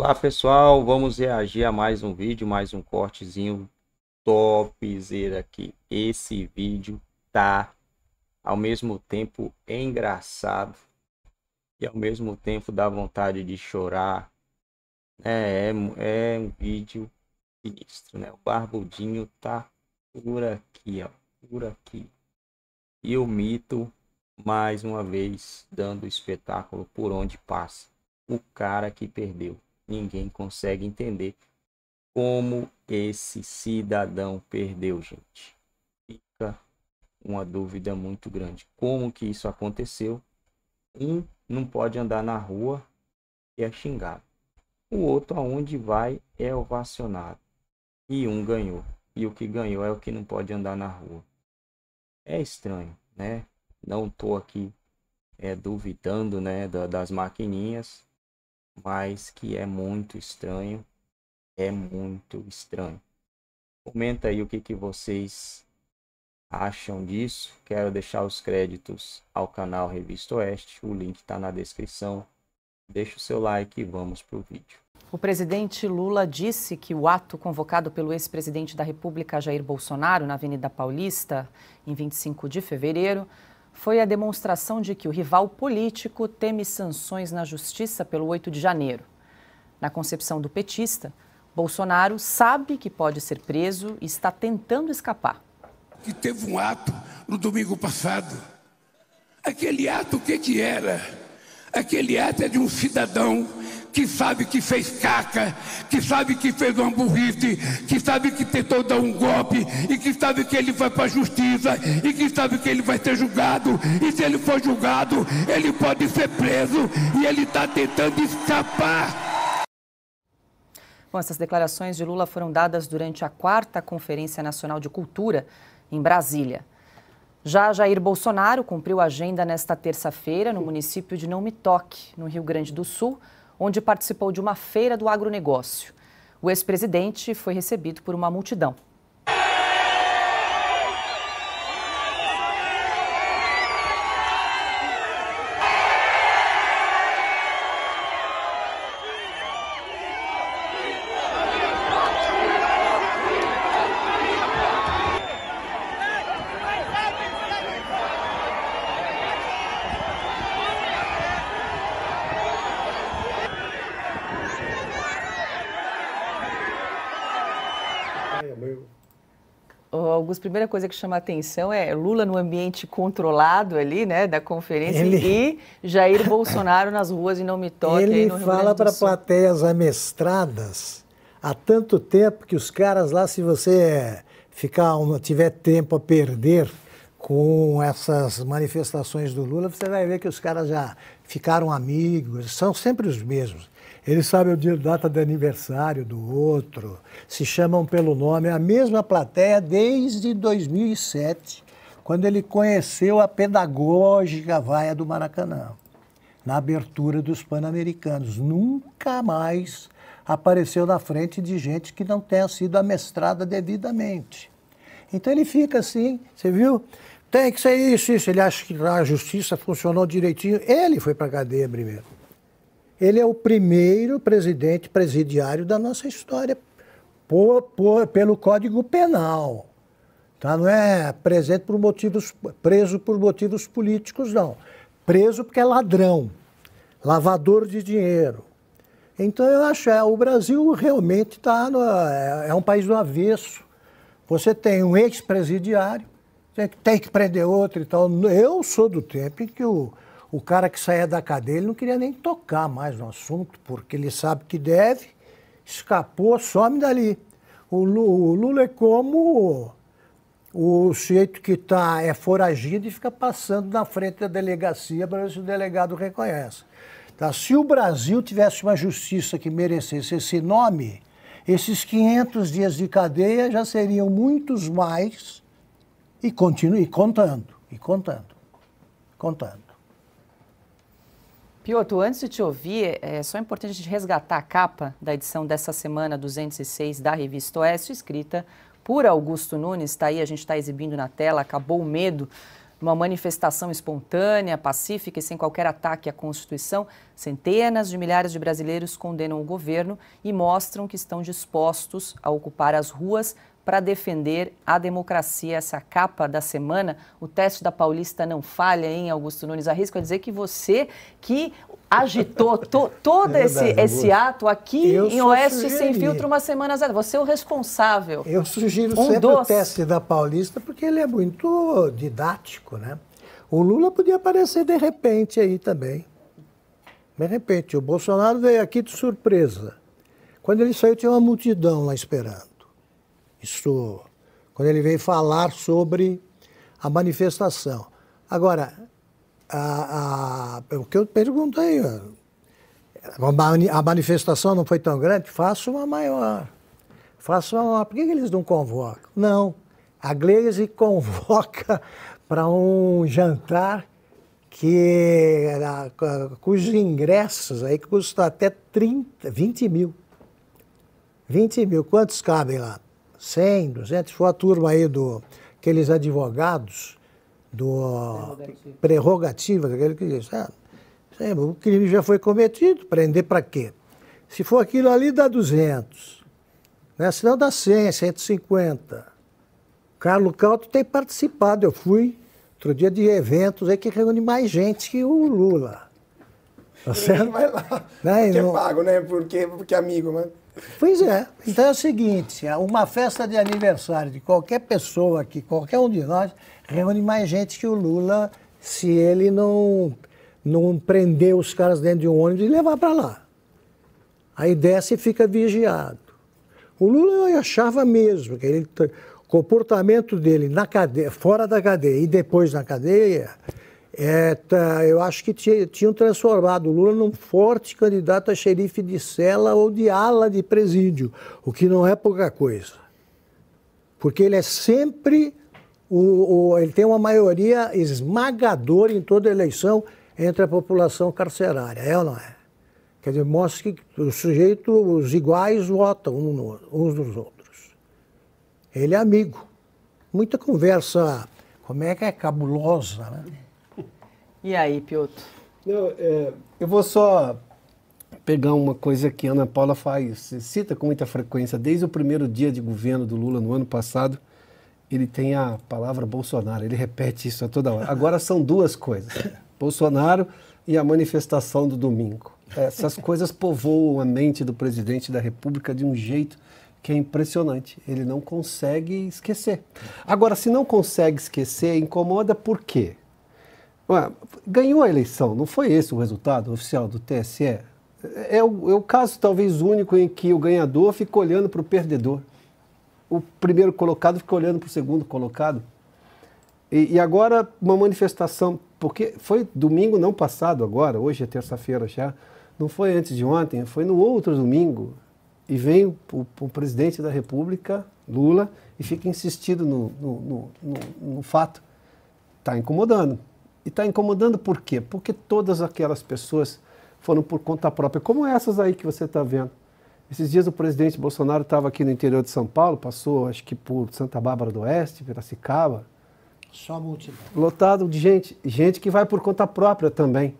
Olá pessoal, vamos reagir a mais um vídeo, mais um cortezinho topzera aqui. Esse vídeo tá ao mesmo tempo engraçado e ao mesmo tempo dá vontade de chorar. É, é, é um vídeo sinistro, né? O barbudinho tá por aqui, ó, por aqui. E o mito mais uma vez dando espetáculo por onde passa. O cara que perdeu. Ninguém consegue entender como esse cidadão perdeu, gente. Fica uma dúvida muito grande. Como que isso aconteceu? Um não pode andar na rua e é xingado. O outro, aonde vai, é ovacionado. E um ganhou. E o que ganhou é o que não pode andar na rua. É estranho, né? Não tô aqui é, duvidando né, da, das maquininhas, mas que é muito estranho. É muito estranho. Comenta aí o que, que vocês acham disso. Quero deixar os créditos ao canal Revista Oeste. O link está na descrição. Deixa o seu like e vamos para o vídeo. O presidente Lula disse que o ato convocado pelo ex-presidente da República, Jair Bolsonaro, na Avenida Paulista, em 25 de fevereiro, foi a demonstração de que o rival político teme sanções na justiça pelo 8 de janeiro. Na concepção do petista, Bolsonaro sabe que pode ser preso e está tentando escapar. Que teve um ato no domingo passado. Aquele ato, o que, que era? Aquele ato é de um cidadão que sabe que fez caca, que sabe que fez uma burrice, que sabe que tentou dar um golpe, e que sabe que ele vai para a justiça, e que sabe que ele vai ser julgado, e se ele for julgado, ele pode ser preso, e ele está tentando escapar. Bom, essas declarações de Lula foram dadas durante a quarta Conferência Nacional de Cultura, em Brasília. Já Jair Bolsonaro cumpriu a agenda nesta terça-feira no município de Não Me Toque, no Rio Grande do Sul onde participou de uma feira do agronegócio. O ex-presidente foi recebido por uma multidão. primeira coisa que chama a atenção é Lula no ambiente controlado ali, né, da conferência, ele... e Jair Bolsonaro nas ruas e não me toque. Ele fala para plateias amestradas há tanto tempo que os caras lá, se você ficar, tiver tempo a perder com essas manifestações do Lula, você vai ver que os caras já ficaram amigos, são sempre os mesmos. Eles sabem o dia, data de aniversário do outro, se chamam pelo nome, é a mesma plateia desde 2007, quando ele conheceu a pedagógica vaia do Maracanã, na abertura dos Pan-Americanos. Nunca mais apareceu na frente de gente que não tenha sido amestrada devidamente. Então ele fica assim, você viu? Tem que ser isso, isso. Ele acha que a justiça funcionou direitinho. Ele foi para a cadeia primeiro. Ele é o primeiro presidente presidiário da nossa história por, por, pelo Código Penal. Tá? Não é presente por motivos, preso por motivos políticos, não. Preso porque é ladrão, lavador de dinheiro. Então, eu acho é, o Brasil realmente tá no, é, é um país do avesso. Você tem um ex-presidiário, tem que prender outro e tal. Eu sou do tempo em que o o cara que saía da cadeia, ele não queria nem tocar mais no assunto, porque ele sabe que deve, escapou, some dali. O Lula é como o sujeito que tá, é foragido e fica passando na frente da delegacia para ver se o delegado reconhece. Tá? Se o Brasil tivesse uma justiça que merecesse esse nome, esses 500 dias de cadeia já seriam muitos mais e continue contando, e contando, contando. Pioto, antes de te ouvir, é só importante a gente resgatar a capa da edição dessa semana 206 da revista Oeste, escrita por Augusto Nunes, está aí, a gente está exibindo na tela, acabou o medo, uma manifestação espontânea, pacífica e sem qualquer ataque à Constituição. Centenas de milhares de brasileiros condenam o governo e mostram que estão dispostos a ocupar as ruas para defender a democracia. Essa capa da semana, o teste da Paulista não falha, hein, Augusto Nunes? Arrisco a é dizer que você que agitou to, é todo é verdade, esse, esse, ato aqui eu em Oeste Sem Filtro uma semana zero. Você é o responsável. Eu sugiro um sempre doce. o teste da Paulista porque ele é muito didático, né? O Lula podia aparecer de repente aí também. De repente, o Bolsonaro veio aqui de surpresa. Quando ele saiu, tinha uma multidão lá esperando. Isso, quando ele veio falar sobre a manifestação. Agora, a, a, o que eu perguntei, a, manifestação não foi tão grande? Faça uma maior. Faça uma maior. Por que, eles não convocam? Não. A Glaze convoca para um jantar que eh, cujos ingressos aí custam até 30, 20 mil. 20 mil. Quantos cabem lá? 100, 200, foi a turma aí do aqueles advogados do prerrogativas, aquele que diz, ah, o crime já foi cometido, prender para quê? Se for aquilo ali, dá 200. Né? não dá 100, 150. Carlos Calto tem participado, eu fui outro dia de eventos aí que reúne mais gente que o Lula. Tá certo? Vai lá. Né? Porque é não... pago, né? Porque, porque é amigo, mano. Né? Pois é. Então é o seguinte, uma festa de aniversário de qualquer pessoa aqui, qualquer um de nós, reúne mais gente que o Lula se ele não, não prender os caras dentro de um ônibus e levar para lá. Aí desce e fica vigiado. O Lula eu achava mesmo que ele, o comportamento dele na cadeia, fora da cadeia e depois na cadeia é, tá, eu acho que tinham transformado o Lula num forte candidato a xerife de cela ou de ala de presídio, o que não é pouca coisa. Porque ele é sempre. O, o, ele tem uma maioria esmagadora em toda eleição entre a população carcerária, é ou não é? Quer dizer, mostra que o sujeito, os iguais votam uns dos outros. Ele é amigo. Muita conversa, como é que é, cabulosa, né? E aí, Piotr? Não, é, eu vou só pegar uma coisa que a Ana Paula faz, cita com muita frequência, desde o primeiro dia de governo do Lula no ano passado, ele tem a palavra Bolsonaro, ele repete isso a toda hora. Agora são duas coisas: Bolsonaro e a manifestação do domingo. Essas coisas povoam a mente do presidente da República de um jeito que é impressionante. Ele não consegue esquecer. Agora, se não consegue esquecer, incomoda por quê? Ué, ganhou a eleição, não foi esse o resultado oficial do TSE? É, é o, é o caso talvez único em que o ganhador fica olhando para o perdedor. O primeiro colocado fica olhando para o segundo colocado. E, e, agora uma manifestação, porque foi domingo não passado agora, hoje é terça-feira já, não foi antes de ontem, foi no outro domingo. E vem o, o, o presidente da República, Lula, e fica insistindo no, no, no, no fato. Está incomodando. E está incomodando por quê? Porque todas aquelas pessoas foram por conta própria, como essas aí que você está vendo. Esses dias o presidente Bolsonaro estava aqui no interior de São Paulo, passou acho que por Santa Bárbara do Oeste, Piracicaba. Só multidão. Lotado de gente, gente que vai por conta própria também.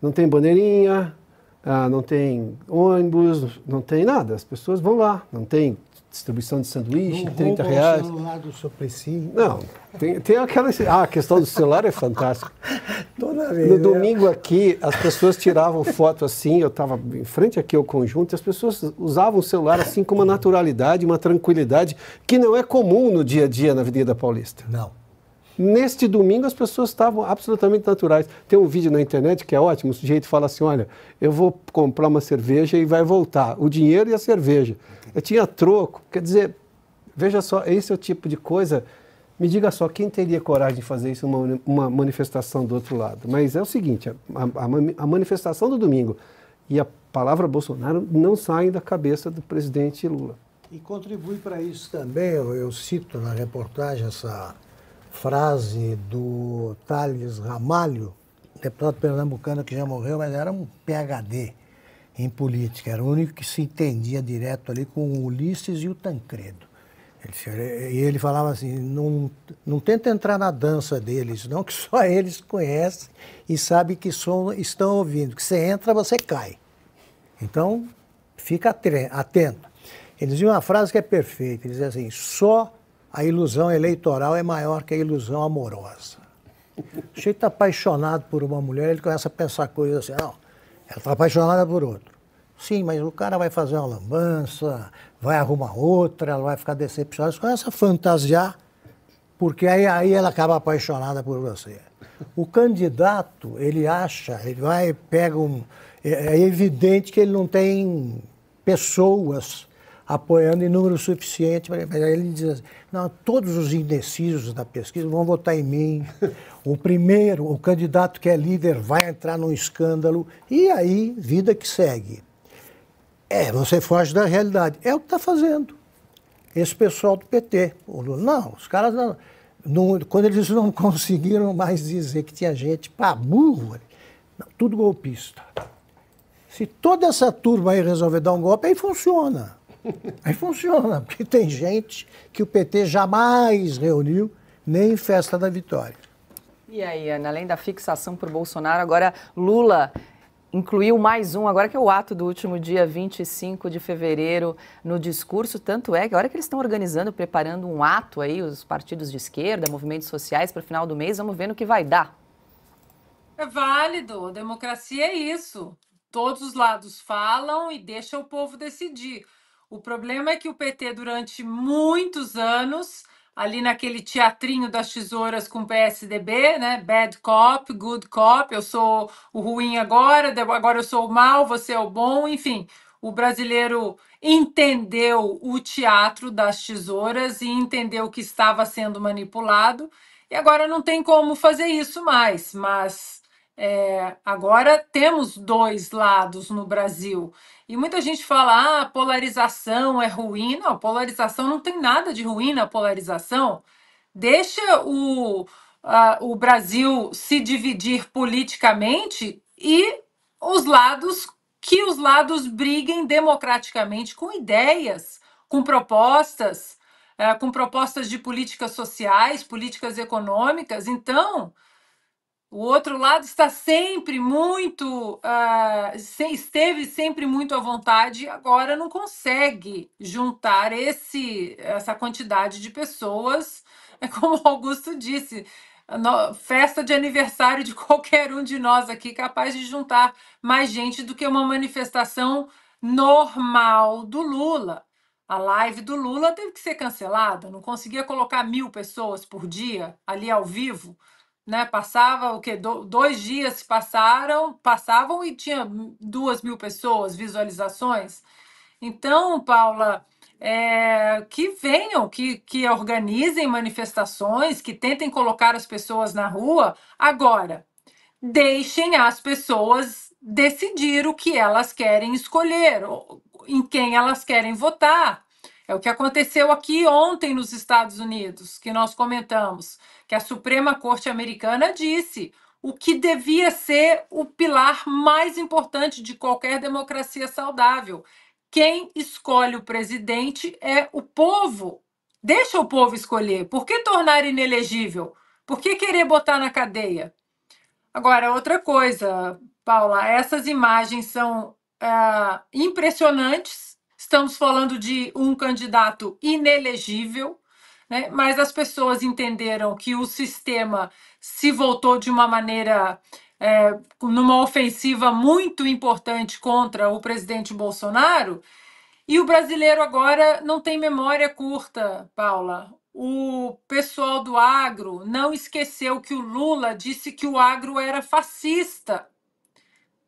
Não tem bandeirinha, ah, não tem ônibus, não tem nada. As pessoas vão lá, não tem distribuição de sanduíche, não 30 reais. O celular do Suplicy. Não, tem, tem aquela. Ah, a questão do celular é fantástica. Toda vez. No né? domingo aqui, as pessoas tiravam foto assim, eu estava em frente aqui ao conjunto, e as pessoas usavam o celular assim com uma naturalidade, uma tranquilidade que não é comum no dia a dia na Avenida Paulista. Não. Neste domingo as pessoas estavam absolutamente naturais. Tem um vídeo na internet que é ótimo, o sujeito fala assim, olha, eu vou comprar uma cerveja e vai voltar, o dinheiro e a cerveja. Eu tinha troco, quer dizer, veja só, esse é o tipo de coisa... Me diga só, quem teria coragem de fazer isso uma, uma manifestação do outro lado? Mas é o seguinte, a, a, a manifestação do domingo e a palavra Bolsonaro não saem da cabeça do presidente Lula. E contribui para isso também, eu, eu cito na reportagem essa frase do Thales Ramalho, deputado pernambucano que já morreu, mas era um PHD em política, era o único que se entendia direto ali com o Ulisses e o Tancredo. Ele, e ele falava assim, não, não tenta entrar na dança deles, não, que só eles conhecem e sabem que som estão ouvindo. Que você entra, você cai. Então, fica atento. Eles diziam uma frase que é perfeita, eles dizem assim, só a ilusão eleitoral é maior que a ilusão amorosa. O sujeito está apaixonado por uma mulher, ele começa a pensar coisas assim, não, ela está apaixonada por outro. Sim, mas o cara vai fazer uma lambança, vai arrumar outra, ela vai ficar decepcionada. Você começa a fantasiar, porque aí, aí ela acaba apaixonada por você. O candidato, ele acha, ele vai, pega um. É, é evidente que ele não tem pessoas apoiando em número suficiente. Mas aí ele diz assim, não, todos os indecisos da pesquisa vão votar em mim. O primeiro, o candidato que é líder, vai entrar num escândalo. E aí, vida que segue. É, você foge da realidade. É o que está fazendo. Esse pessoal do PT. Não, os caras não, Quando eles não conseguiram mais dizer que tinha gente para burro, né? não, tudo golpista. Se toda essa turma aí resolver dar um golpe, aí funciona. Aí funciona, porque tem gente que o PT jamais reuniu, nem em festa da vitória. E aí, Ana, além da fixação por Bolsonaro, agora Lula incluiu mais um, agora que é o ato do último dia 25 de fevereiro no discurso, tanto é que agora que eles estão organizando, preparando um ato aí, os partidos de esquerda, movimentos sociais, para o final do mês, vamos ver no que vai dar. É válido, democracia é isso. Todos os lados falam e deixa o povo decidir. O problema é que o PT, durante muitos anos, ali naquele teatrinho das tesouras com o PSDB, né? Bad cop, good cop, eu sou o ruim agora, agora eu sou o mal, você é o bom, enfim. O brasileiro entendeu o teatro das tesouras e entendeu que estava sendo manipulado. E agora não tem como fazer isso mais, mas é, agora temos dois lados no Brasil. E muita gente fala, ah, polarização é ruim. Não, polarização não tem nada de ruim na polarização. Deixa o, a, o Brasil se dividir politicamente e os lados que os lados briguem democraticamente com ideias, com propostas, é, com propostas de políticas sociais, políticas econômicas. Então, o outro lado está sempre muito, uh, se, esteve sempre muito à vontade, agora não consegue juntar esse, essa quantidade de pessoas, é como o Augusto disse. No, festa de aniversário de qualquer um de nós aqui capaz de juntar mais gente do que uma manifestação normal do Lula. A live do Lula teve que ser cancelada, não conseguia colocar mil pessoas por dia ali ao vivo né? Passava o quê? Do, dois dias se passaram, passavam e tinha duas mil pessoas, visualizações. Então, Paula, é, que venham, que, que organizem manifestações, que tentem colocar as pessoas na rua. Agora, deixem as pessoas decidir o que elas querem escolher, em quem elas querem votar. É o que aconteceu aqui ontem nos Estados Unidos, que nós comentamos que a Suprema Corte Americana disse o que devia ser o pilar mais importante de qualquer democracia saudável. Quem escolhe o presidente é o povo. Deixa o povo escolher. Por que tornar inelegível? Por que querer botar na cadeia? Agora, outra coisa, Paula, essas imagens são é, impressionantes. Estamos falando de um candidato inelegível né? mas as pessoas entenderam que o sistema se voltou de uma maneira, é, numa ofensiva muito importante contra o presidente Bolsonaro. E o brasileiro agora não tem memória curta, Paula. O pessoal do agro não esqueceu que o Lula disse que o agro era fascista.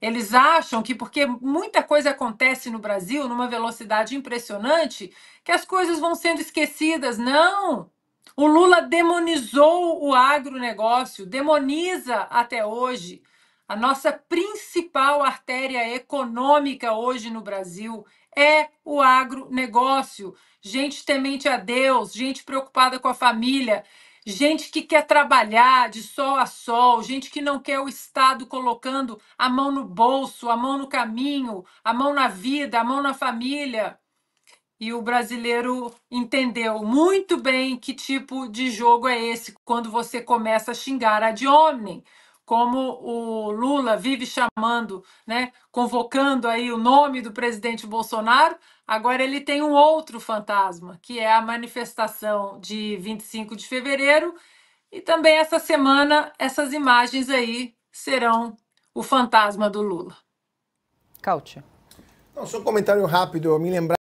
Eles acham que porque muita coisa acontece no Brasil numa velocidade impressionante, que as coisas vão sendo esquecidas. Não! O Lula demonizou o agronegócio, demoniza até hoje. A nossa principal artéria econômica hoje no Brasil é o agronegócio. Gente temente a Deus, gente preocupada com a família, gente que quer trabalhar de sol a sol, gente que não quer o Estado colocando a mão no bolso, a mão no caminho, a mão na vida, a mão na família. E o brasileiro entendeu muito bem que tipo de jogo é esse quando você começa a xingar de homem como o Lula vive chamando, né, convocando aí o nome do presidente Bolsonaro, agora ele tem um outro fantasma, que é a manifestação de 25 de fevereiro, e também essa semana essas imagens aí serão o fantasma do Lula. Cautia. Não, só um comentário rápido, eu me lembrar.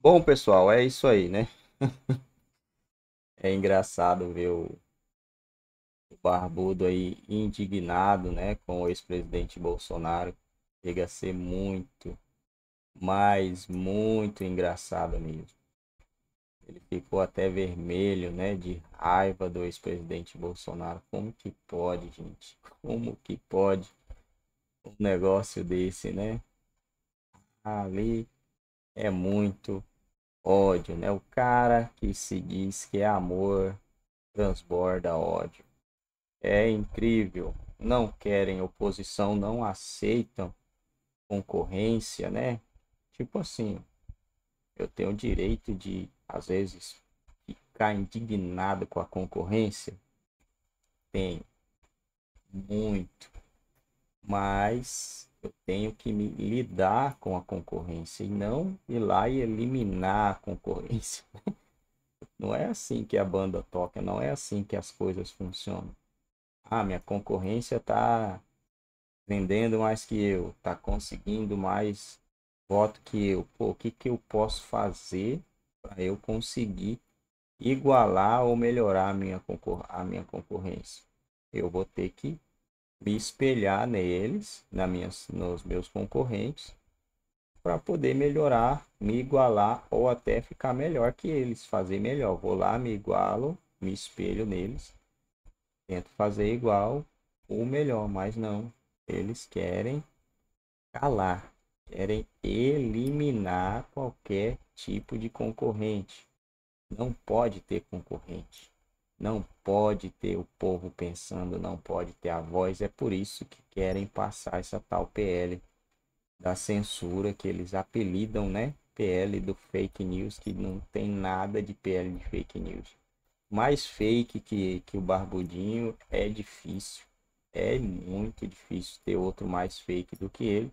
Bom, pessoal, é isso aí, né? é engraçado ver o Barbudo aí indignado, né, com o ex-presidente Bolsonaro. Chega a ser muito, mas muito engraçado mesmo. Ele ficou até vermelho, né, de raiva do ex-presidente Bolsonaro. Como que pode, gente? Como que pode um negócio desse, né? Ali é muito ódio, né? O cara que se diz que é amor transborda ódio. É incrível. Não querem oposição, não aceitam concorrência, né? Tipo assim, eu tenho o direito de, às vezes, ficar indignado com a concorrência? Tenho. Muito. Mas eu tenho que me lidar com a concorrência e não ir lá e eliminar a concorrência. Né? Não é assim que a banda toca, não é assim que as coisas funcionam ah, minha concorrência está vendendo mais que eu, está conseguindo mais voto que eu. Pô, o que, que eu posso fazer para eu conseguir igualar ou melhorar a minha, concor a minha concorrência? Eu vou ter que me espelhar neles, na minhas, nos meus concorrentes, para poder melhorar, me igualar ou até ficar melhor que eles, fazer melhor. Vou lá, me igualo, me espelho neles tento fazer igual ou melhor, mas não. Eles querem calar, querem eliminar qualquer tipo de concorrente. Não pode ter concorrente. Não pode ter o povo pensando, não pode ter a voz. É por isso que querem passar essa tal PL da censura que eles apelidam, né? PL do fake news, que não tem nada de PL de fake news mais fake que, que o Barbudinho, é difícil. É muito difícil ter outro mais fake do que ele,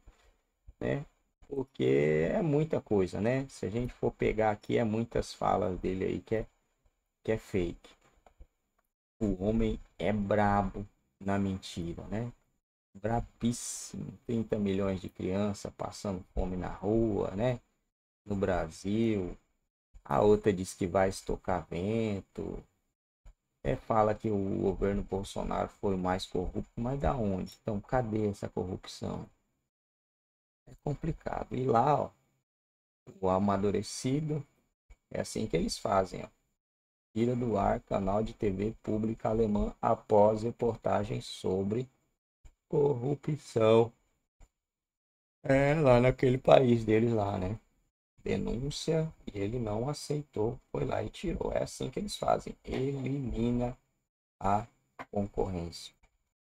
né? Porque é muita coisa, né? Se a gente for pegar aqui, é muitas falas dele aí que é, que é fake. O homem é brabo na mentira, né? Brabíssimo. 30 milhões de crianças passando fome na rua, né? No Brasil, a outra diz que vai estocar vento. É, fala que o governo Bolsonaro foi mais corrupto, mas da onde? Então, cadê essa corrupção? É complicado. E lá, ó, o amadurecido, é assim que eles fazem, ó. Tira do ar canal de TV pública alemã após reportagem sobre corrupção. É, lá naquele país deles lá, né? denúncia e ele não aceitou, foi lá e tirou. É assim que eles fazem, elimina a concorrência.